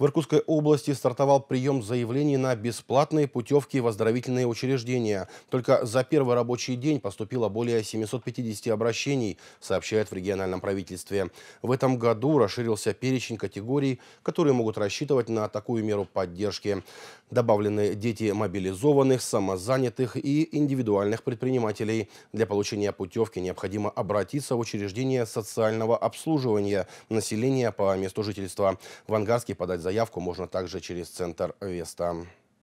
В Иркутской области стартовал прием заявлений на бесплатные путевки в оздоровительные учреждения. Только за первый рабочий день поступило более 750 обращений, сообщают в региональном правительстве. В этом году расширился перечень категорий, которые могут рассчитывать на такую меру поддержки. Добавлены дети мобилизованных, самозанятых и индивидуальных предпринимателей. Для получения путевки необходимо обратиться в учреждение социального обслуживания населения по месту жительства. В Ангарске подать заявку можно также через центр Веста.